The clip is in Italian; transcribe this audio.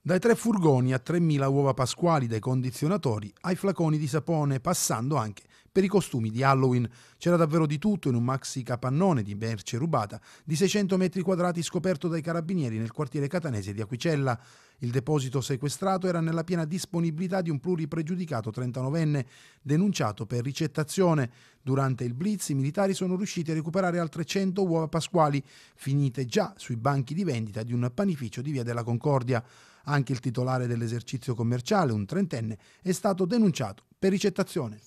Dai tre furgoni a 3.000 uova pasquali dai condizionatori ai flaconi di sapone, passando anche per i costumi di Halloween c'era davvero di tutto in un maxi capannone di merce rubata di 600 metri quadrati scoperto dai carabinieri nel quartiere catanese di Aquicella. Il deposito sequestrato era nella piena disponibilità di un pluripregiudicato 39enne denunciato per ricettazione. Durante il blitz i militari sono riusciti a recuperare altre 100 uova pasquali, finite già sui banchi di vendita di un panificio di Via della Concordia. Anche il titolare dell'esercizio commerciale, un trentenne, è stato denunciato per ricettazione.